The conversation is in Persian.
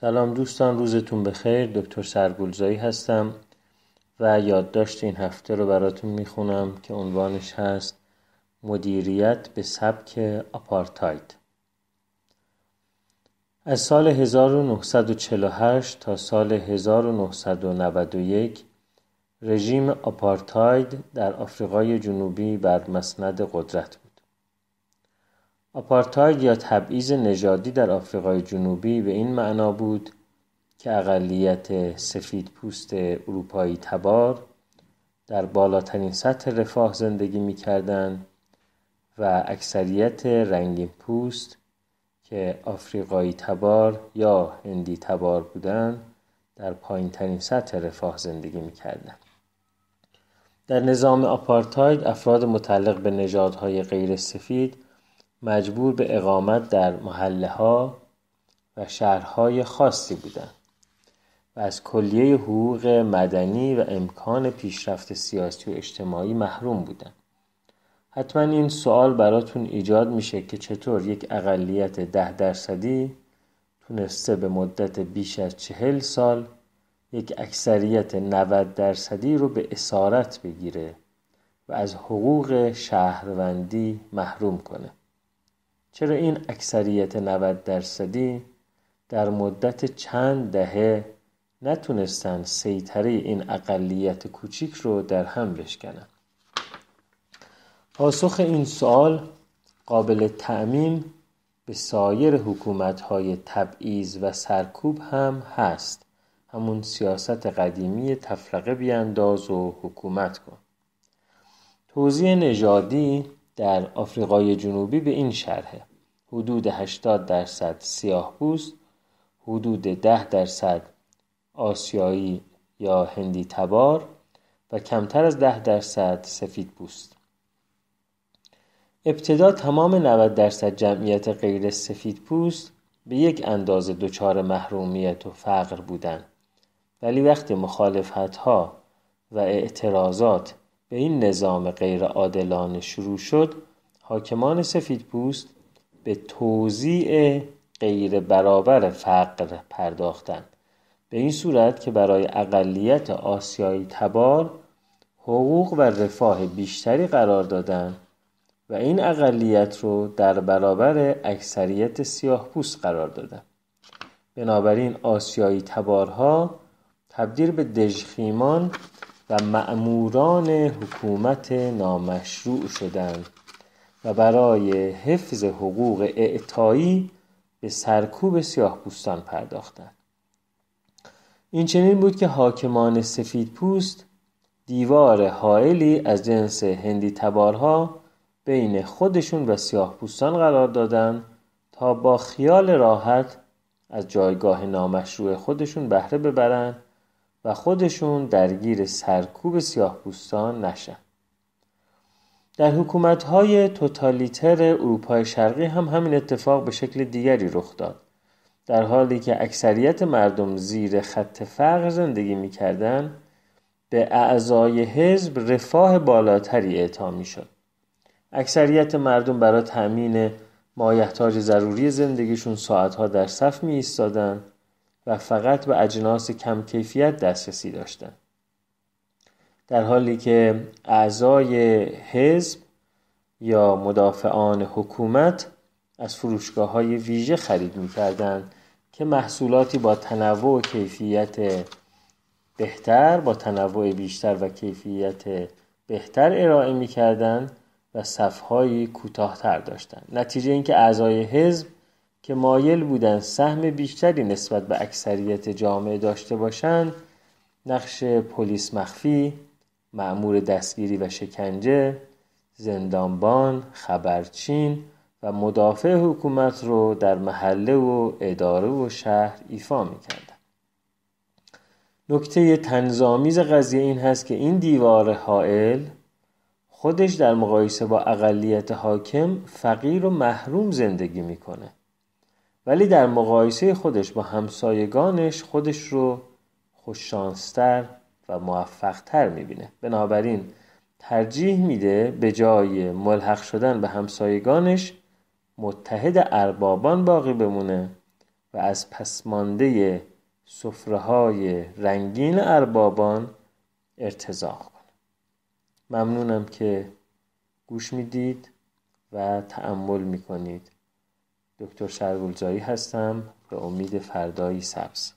سلام دوستان روزتون بخیر دکتر سرگلزایی هستم و یادداشت این هفته رو براتون میخونم که عنوانش هست مدیریت به سبک آپارتاید از سال 1948 تا سال 1991 رژیم آپارتاید در آفریقای جنوبی بر مسند قدرت بود آپارتاید یا تبعیض نژادی در آفریقای جنوبی به این معنا بود که اقلیت سفید پوست اروپایی تبار در بالاترین سطح رفاه زندگی می کردن و اکثریت رنگین پوست که آفریقایی تبار یا هندی تبار بودند در پایین ترین سطح رفاه زندگی می کردن. در نظام آپارتاید افراد متعلق به نژادهای غیر سفید مجبور به اقامت در محله ها و شهرهای خاصی بودند و از کلیه حقوق مدنی و امکان پیشرفت سیاسی و اجتماعی محروم بودند. حتما این سوال براتون ایجاد میشه که چطور یک اقلیت ده درصدی تونسته به مدت بیش از چهل سال یک اکثریت 90 درصدی رو به اسارت بگیره و از حقوق شهروندی محروم کنه. چرا این اکثریت 90 درصدی در مدت چند دهه نتونستن سیطره این اقلیت کوچیک رو در هم بشکنن پاسخ این سوال قابل تعمیم به سایر حکومت های تبعیض و سرکوب هم هست همون سیاست قدیمی تفرقه بیانداز و حکومت کن توضیح نژادی در آفریقای جنوبی به این شرحه حدود 80 درصد سیاه پوست حدود 10 درصد آسیایی یا هندی تبار و کمتر از 10 درصد سفید پوست ابتدا تمام 90 درصد جمعیت غیر سفید پوست به یک اندازه دچار محرومیت و فقر بودند ولی وقتی مخالفت ها و اعتراضات به این نظام غیر عادلانه شروع شد حاکمان سفید پوست به توضیع غیر برابر فقر پرداختند به این صورت که برای اقلیت آسیایی تبار حقوق و رفاه بیشتری قرار دادند و این اقلیت رو در برابر اکثریت سیاه پوست قرار دادن بنابراین آسیایی تبارها تبدیل به دژخیمان و مأموران حکومت نامشروع شدند و برای حفظ حقوق اعطایی به سرکوب سیاه پرداختند. این چنین بود که حاکمان سفید پوست دیوار حائلی از جنس هندی تبارها بین خودشون و سیاه قرار دادند تا با خیال راحت از جایگاه نامشروع خودشون بهره ببرند و خودشون درگیر سرکوب سیاهپوستان پوستان نشن. در حکومت‌های توتالیتر اروپای شرقی هم همین اتفاق به شکل دیگری رخ داد در حالی که اکثریت مردم زیر خط فقر زندگی می‌کردند، به اعضای حزب رفاه بالاتری اعطا می‌شد. اکثریت مردم برای تأمین مایحتاج ضروری زندگیشون ساعتها در صف می و فقط به اجناس کم کیفیت دسترسی داشتند در حالی که اعضای حزب یا مدافعان حکومت از فروشگاه های ویژه خرید می که محصولاتی با تنوع و کیفیت بهتر با تنوع بیشتر و کیفیت بهتر ارائه می کردن و صفهایی کوتاهتر داشتند. نتیجه اینکه اعضای حزب که مایل بودند سهم بیشتری نسبت به اکثریت جامعه داشته باشند نقش پلیس مخفی معمور دستگیری و شکنجه زندانبان خبرچین و مدافع حکومت رو در محله و اداره و شهر ایفا میکرد. نکته تنظامیز قضیه این هست که این دیوار حائل خودش در مقایسه با اقلیت حاکم فقیر و محروم زندگی میکنه ولی در مقایسه خودش با همسایگانش خودش رو خوششانستر و موفق تر میبینه بنابراین ترجیح میده به جای ملحق شدن به همسایگانش متحد اربابان باقی بمونه و از پسمانده سفرهای رنگین اربابان ارتزاق کنه ممنونم که گوش میدید و تعمل میکنید دکتر شربولجایی هستم به امید فردایی سبز